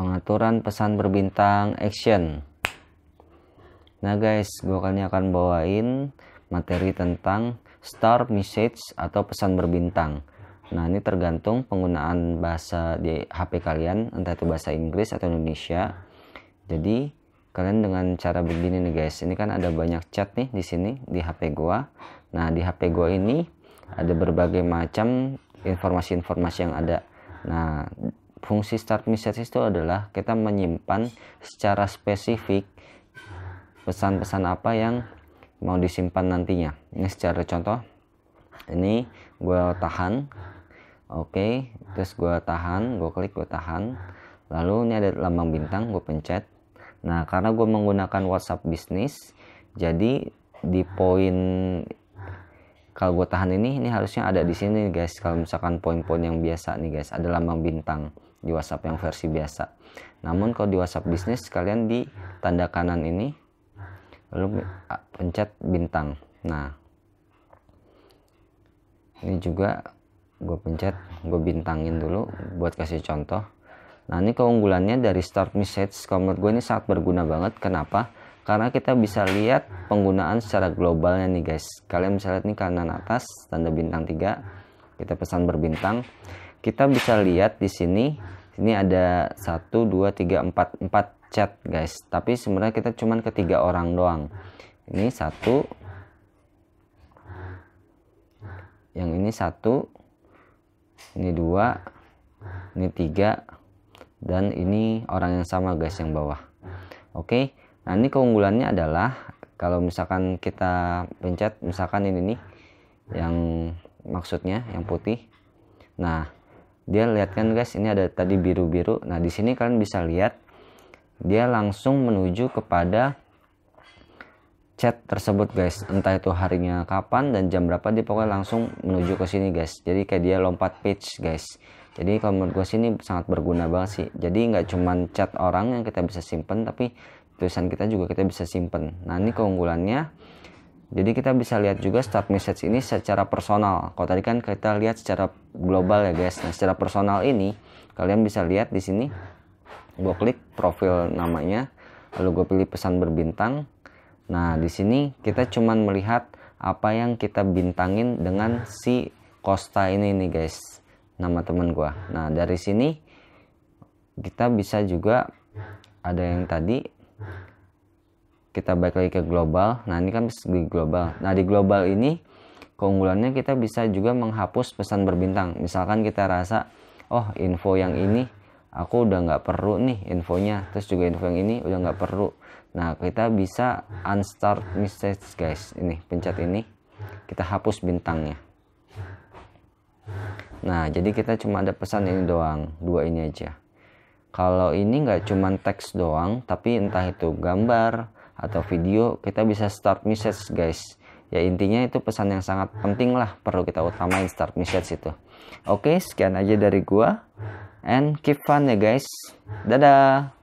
pengaturan pesan berbintang action nah guys gue kali akan bawain materi tentang star message atau pesan berbintang nah ini tergantung penggunaan bahasa di HP kalian entah itu bahasa Inggris atau Indonesia jadi kalian dengan cara begini nih guys ini kan ada banyak chat nih di sini di HP gua nah di HP gua ini ada berbagai macam informasi-informasi yang ada nah fungsi start message itu adalah kita menyimpan secara spesifik pesan-pesan apa yang mau disimpan nantinya ini secara contoh ini gue tahan oke okay. terus gue tahan gue klik gue tahan lalu ini ada lambang bintang gue pencet nah karena gue menggunakan WhatsApp bisnis jadi di poin kalau gue tahan ini ini harusnya ada di sini guys kalau misalkan poin-poin yang biasa nih guys ada lambang bintang di WhatsApp yang versi biasa. Namun kalau di WhatsApp bisnis kalian di tanda kanan ini lalu pencet bintang. Nah, ini juga gue pencet, gue bintangin dulu buat kasih contoh. Nah ini keunggulannya dari start message kalau menurut gue ini sangat berguna banget. Kenapa? Karena kita bisa lihat penggunaan secara globalnya nih guys. Kalian bisa lihat nih kanan atas tanda bintang 3. Kita pesan berbintang kita bisa lihat di sini ini ada satu, dua, tiga, empat, empat chat guys tapi sebenarnya kita cuman ketiga orang doang ini satu yang ini satu ini dua ini tiga dan ini orang yang sama guys yang bawah oke nah ini keunggulannya adalah kalau misalkan kita pencet misalkan ini nih yang maksudnya yang putih nah dia lihat kan guys ini ada tadi biru-biru nah di sini kalian bisa lihat dia langsung menuju kepada chat tersebut guys entah itu harinya kapan dan jam berapa dia pokoknya langsung menuju ke sini guys jadi kayak dia lompat page guys jadi kalau menurut gue sini sangat berguna banget sih jadi nggak cuman chat orang yang kita bisa simpen tapi tulisan kita juga kita bisa simpen nah ini keunggulannya jadi kita bisa lihat juga start message ini secara personal. Kalau tadi kan kita lihat secara global ya guys. Nah secara personal ini kalian bisa lihat di sini. Gue klik profil namanya, lalu gue pilih pesan berbintang. Nah di sini kita cuman melihat apa yang kita bintangin dengan si Costa ini nih guys, nama teman gue. Nah dari sini kita bisa juga ada yang tadi kita balik lagi ke global. Nah, ini kan di global. Nah, di global ini keunggulannya kita bisa juga menghapus pesan berbintang. Misalkan kita rasa, oh info yang ini aku udah nggak perlu nih infonya. Terus juga info yang ini udah nggak perlu. Nah, kita bisa unstart message guys. Ini, pencet ini. Kita hapus bintangnya. Nah, jadi kita cuma ada pesan ini doang. Dua ini aja. Kalau ini nggak cuma teks doang, tapi entah itu gambar, atau video kita bisa start message guys ya intinya itu pesan yang sangat penting lah perlu kita utamain start message itu oke sekian aja dari gua and keep fun ya guys dadah